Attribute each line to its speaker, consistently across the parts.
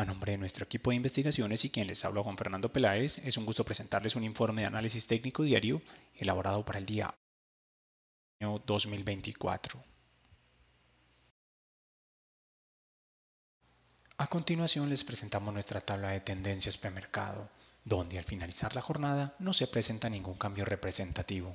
Speaker 1: A nombre de nuestro equipo de investigaciones y quien les habla Juan Fernando Peláez, es un gusto presentarles un informe de análisis técnico diario elaborado para el día 2024. A continuación les presentamos nuestra tabla de tendencias premercado, donde al finalizar la jornada no se presenta ningún cambio representativo.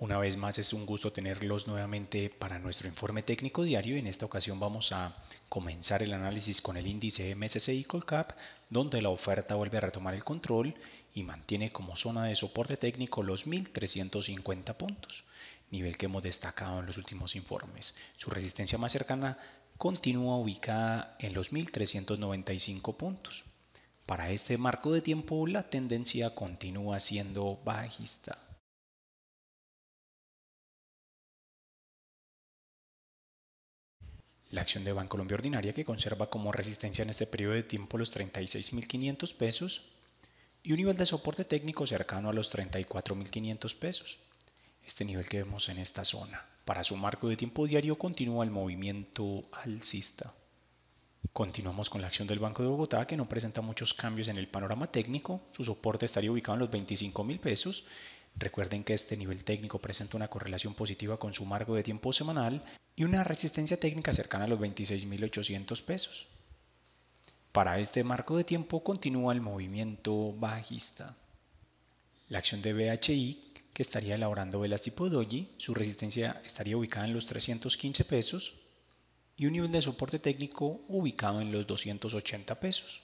Speaker 1: Una vez más es un gusto tenerlos nuevamente para nuestro informe técnico diario. En esta ocasión vamos a comenzar el análisis con el índice MSCI Colcap, donde la oferta vuelve a retomar el control y mantiene como zona de soporte técnico los 1350 puntos, nivel que hemos destacado en los últimos informes. Su resistencia más cercana continúa ubicada en los 1395 puntos. Para este marco de tiempo la tendencia continúa siendo bajista. La acción de colombia Ordinaria que conserva como resistencia en este periodo de tiempo los 36.500 pesos y un nivel de soporte técnico cercano a los 34.500 pesos. Este nivel que vemos en esta zona. Para su marco de tiempo diario continúa el movimiento alcista. Continuamos con la acción del Banco de Bogotá que no presenta muchos cambios en el panorama técnico. Su soporte estaría ubicado en los 25.000 pesos Recuerden que este nivel técnico presenta una correlación positiva con su marco de tiempo semanal y una resistencia técnica cercana a los 26.800 pesos. Para este marco de tiempo continúa el movimiento bajista. La acción de BHI que estaría elaborando velas tipo doji, su resistencia estaría ubicada en los 315 pesos y un nivel de soporte técnico ubicado en los 280 pesos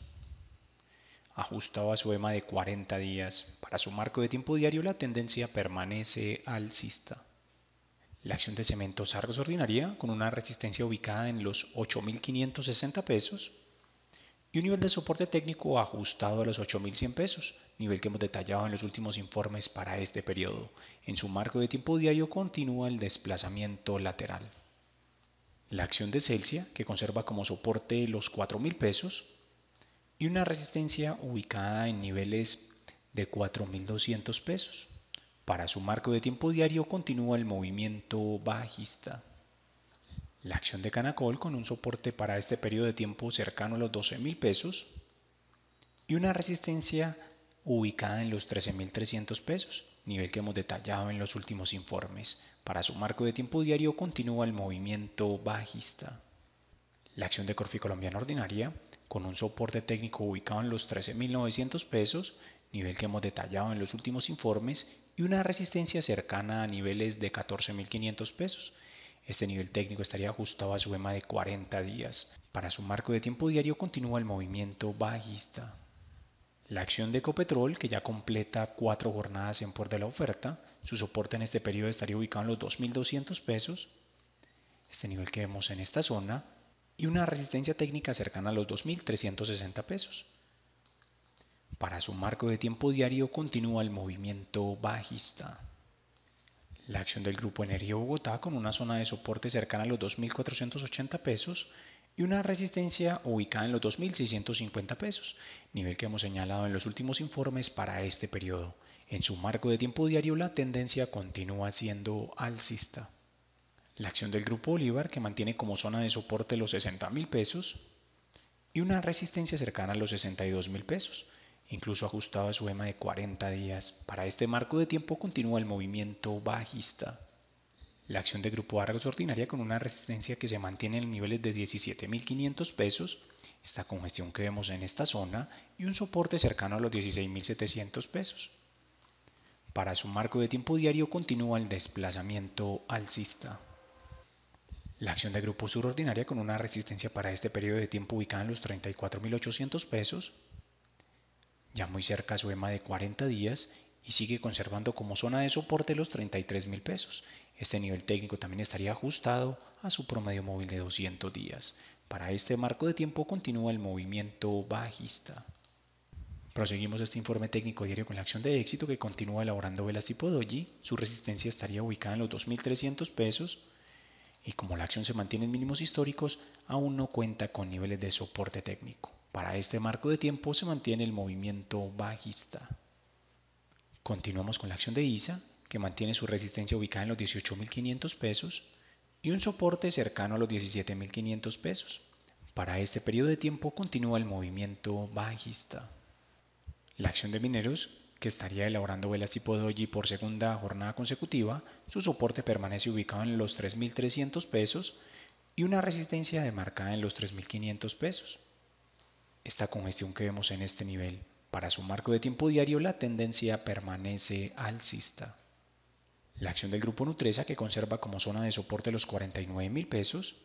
Speaker 1: ajustado e a su EMA de 40 días. Para su marco de tiempo diario la tendencia permanece alcista. La acción de Cementos Argos ordinaria con una resistencia ubicada en los 8.560 pesos y un nivel de soporte técnico ajustado a los 8.100 pesos, nivel que hemos detallado en los últimos informes para este periodo. En su marco de tiempo diario continúa el desplazamiento lateral. La acción de Celsia, que conserva como soporte los 4.000 pesos, y una resistencia ubicada en niveles de 4.200 pesos. Para su marco de tiempo diario continúa el movimiento bajista. La acción de Canacol con un soporte para este periodo de tiempo cercano a los 12.000 pesos y una resistencia ubicada en los 13.300 pesos, nivel que hemos detallado en los últimos informes. Para su marco de tiempo diario continúa el movimiento bajista. La acción de Corfi Colombiana Ordinaria con un soporte técnico ubicado en los 13.900 pesos, nivel que hemos detallado en los últimos informes, y una resistencia cercana a niveles de 14.500 pesos. Este nivel técnico estaría ajustado a su EMA de 40 días. Para su marco de tiempo diario continúa el movimiento bajista. La acción de Ecopetrol, que ya completa cuatro jornadas en por de la oferta, su soporte en este periodo estaría ubicado en los 2.200 pesos. Este nivel que vemos en esta zona y una resistencia técnica cercana a los 2.360 pesos. Para su marco de tiempo diario continúa el movimiento bajista. La acción del Grupo Energía Bogotá con una zona de soporte cercana a los 2.480 pesos y una resistencia ubicada en los 2.650 pesos, nivel que hemos señalado en los últimos informes para este periodo. En su marco de tiempo diario la tendencia continúa siendo alcista la acción del Grupo Bolívar que mantiene como zona de soporte los 60 mil pesos y una resistencia cercana a los 62 mil pesos, incluso ajustado a su EMA de 40 días. Para este marco de tiempo continúa el movimiento bajista. La acción de Grupo Argos ordinaria con una resistencia que se mantiene en niveles de 17.500 pesos, esta congestión que vemos en esta zona y un soporte cercano a los 16.700 pesos. Para su marco de tiempo diario continúa el desplazamiento alcista. La acción de grupo sur ordinaria con una resistencia para este periodo de tiempo ubicada en los 34.800 pesos, ya muy cerca a su EMA de 40 días y sigue conservando como zona de soporte los 33.000 pesos. Este nivel técnico también estaría ajustado a su promedio móvil de 200 días. Para este marco de tiempo continúa el movimiento bajista. Proseguimos este informe técnico diario con la acción de éxito que continúa elaborando velas tipo doji. Su resistencia estaría ubicada en los 2.300 pesos y como la acción se mantiene en mínimos históricos, aún no cuenta con niveles de soporte técnico. Para este marco de tiempo se mantiene el movimiento bajista. Continuamos con la acción de ISA, que mantiene su resistencia ubicada en los 18.500 pesos y un soporte cercano a los 17.500 pesos. Para este periodo de tiempo continúa el movimiento bajista. La acción de mineros que estaría elaborando velas tipo doji por segunda jornada consecutiva, su soporte permanece ubicado en los 3.300 pesos y una resistencia demarcada en los 3.500 pesos. Esta congestión que vemos en este nivel para su marco de tiempo diario la tendencia permanece alcista. La acción del grupo Nutresa que conserva como zona de soporte los 49.000 pesos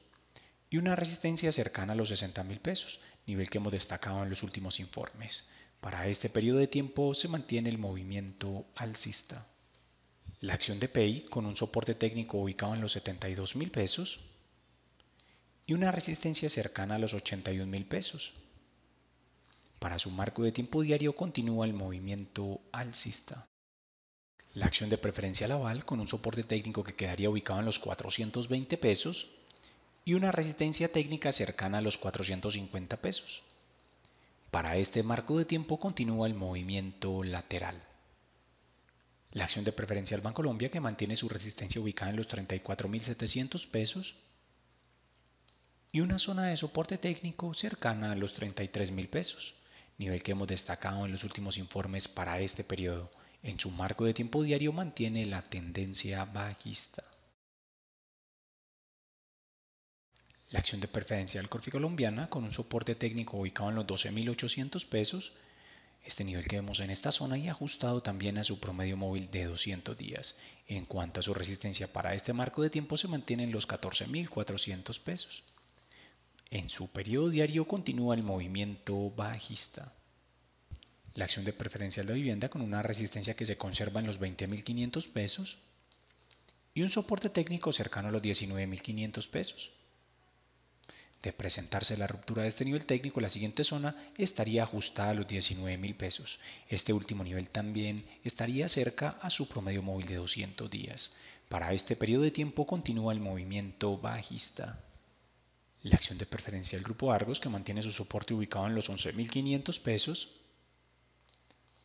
Speaker 1: y una resistencia cercana a los 60.000 pesos, nivel que hemos destacado en los últimos informes. Para este periodo de tiempo se mantiene el movimiento alcista. La acción de PEI con un soporte técnico ubicado en los 72 mil pesos y una resistencia cercana a los 81 mil pesos. Para su marco de tiempo diario continúa el movimiento alcista. La acción de preferencia Laval con un soporte técnico que quedaría ubicado en los 420 pesos y una resistencia técnica cercana a los 450 pesos. Para este marco de tiempo continúa el movimiento lateral. La acción de preferencia Banco Colombia que mantiene su resistencia ubicada en los 34.700 pesos y una zona de soporte técnico cercana a los 33.000 pesos, nivel que hemos destacado en los últimos informes para este periodo. En su marco de tiempo diario mantiene la tendencia bajista. La acción de preferencia preferencial Colombiana con un soporte técnico ubicado en los 12.800 pesos, este nivel que vemos en esta zona y ajustado también a su promedio móvil de 200 días. En cuanto a su resistencia para este marco de tiempo se mantiene en los 14.400 pesos. En su periodo diario continúa el movimiento bajista. La acción de preferencial de vivienda con una resistencia que se conserva en los 20.500 pesos y un soporte técnico cercano a los 19.500 pesos. De presentarse la ruptura de este nivel técnico, la siguiente zona estaría ajustada a los 19.000 pesos. Este último nivel también estaría cerca a su promedio móvil de 200 días. Para este periodo de tiempo continúa el movimiento bajista. La acción de preferencia del grupo Argos, que mantiene su soporte ubicado en los 11.500 pesos,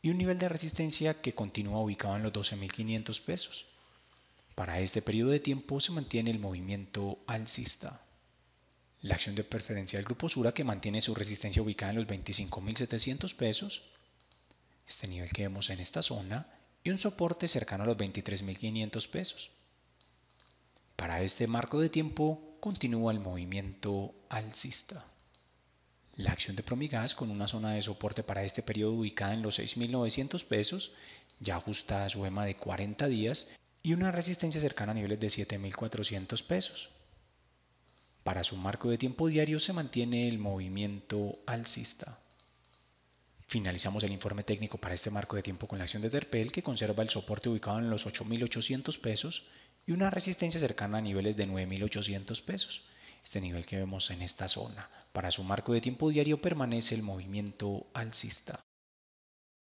Speaker 1: y un nivel de resistencia que continúa ubicado en los 12.500 pesos. Para este periodo de tiempo se mantiene el movimiento alcista la acción de preferencia del grupo Sura que mantiene su resistencia ubicada en los 25.700 pesos, este nivel que vemos en esta zona, y un soporte cercano a los 23.500 pesos. Para este marco de tiempo continúa el movimiento alcista. La acción de Promigas con una zona de soporte para este periodo ubicada en los 6.900 pesos, ya ajustada a su EMA de 40 días y una resistencia cercana a niveles de 7.400 pesos. Para su marco de tiempo diario se mantiene el movimiento alcista. Finalizamos el informe técnico para este marco de tiempo con la acción de Terpel que conserva el soporte ubicado en los 8.800 pesos y una resistencia cercana a niveles de 9.800 pesos, este nivel que vemos en esta zona. Para su marco de tiempo diario permanece el movimiento alcista.